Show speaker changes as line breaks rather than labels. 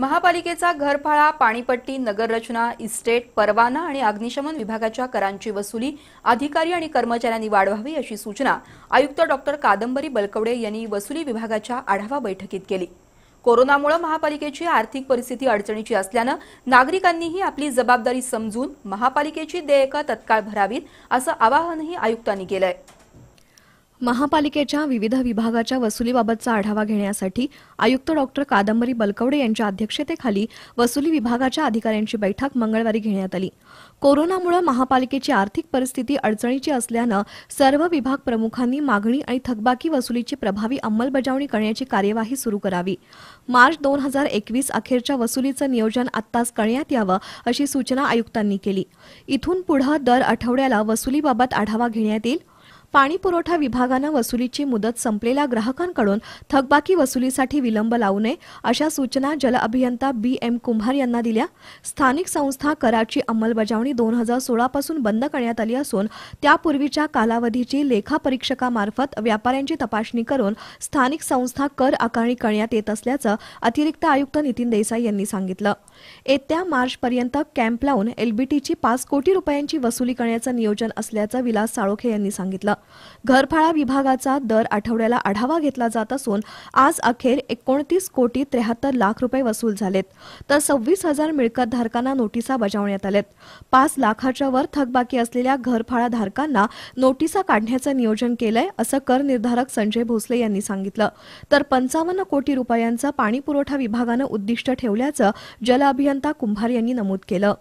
महापालिकेचा घरफाळा पाणीपट्टी नगररचना इस्टेट परवाना आणि अग्निशमन विभागाच्या करांची वसुली अधिकारी आणि कर्मचाऱ्यांनी वाढवावी अशी सूचना आयुक्त डॉक्टर कादंबरी बलकवडे यांनी वसुली विभागाच्या आढावा बैठकीत केली कोरोनामुळे महापालिकेची आर्थिक परिस्थिती अडचणीची असल्यानं नागरिकांनीही आपली जबाबदारी समजून महापालिकेची देयकं तत्काळ भरावीत असं आवाहनही आयुक्तांनी केलं आहे
महापालिकेच्या विविध विभागाच्या वसुलीबाबतचा आढावा घेण्यासाठी आयुक्त डॉक्टर कादंबरी बलकवडे यांच्या अध्यक्षतेखाली वसुली विभागाच्या अधिकाऱ्यांची बैठक मंगळवारी घेण्यात आली कोरोनामुळे महापालिकेची आर्थिक परिस्थिती अडचणीची असल्यानं सर्व विभाग प्रमुखांनी मागणी आणि थकबाकी वसुलीची प्रभावी अंमलबजावणी करण्याची कार्यवाही सुरू करावी मार्च दोन हजार एकवीस अखेरच्या वसुलीचं नियोजन आत्ताच करण्यात यावं अशी सूचना आयुक्तांनी केली इथून पुढे दर आठवड्याला वसुलीबाबत आढावा घेण्यात येईल पाणी पुरवठा विभागानं वसुलीची मुदत संपलेल्या ग्राहकांकडून थकबाकी वसुलीसाठी विलंब लावू नये अशा सूचना जल अभियंता बी एम कुंभार यांना दिल्या स्थानिक संस्था कराची अंमलबजावणी दोन हजार सोळापासून बंद करण्यात आली असून त्यापूर्वीच्या कालावधीची लेखापरीक्षकामार्फत व्यापाऱ्यांची तपासणी करून स्थानिक संस्था कर आकारणी करण्यात येत असल्याचं अतिरिक्त आयुक्त नितीन देसाई यांनी सांगितलं येत्या मार्चपर्यंत कॅम्प लावून एलबीटीची पाच कोटी रुपयांची वसुली करण्याचं नियोजन असल्याचं विलास साळोखे यांनी सांगितलं घरफाळा विभागाचा दर आठवड्याला आढावा घेतला जात असून आज अखेर एकोणतीस कोटी त्र्याहत्तर लाख रुपये वसूल झालेत तर सव्वीस हजार मिळकतधारकांना नोटिसा बजावण्यात आल्यात पाच लाखाच्या वर थकबाकी असलेल्या घरफाळा धारकांना नोटिसा काढण्याचं नियोजन केलंय असं कर निर्धारक संजय भोसले यांनी सांगितलं तर पंचावन्न कोटी रुपयांचं पाणीपुरवठा विभागानं उद्दिष्ट ठेवल्याचं जल अभियंता कुंभार यांनी नमूद केलं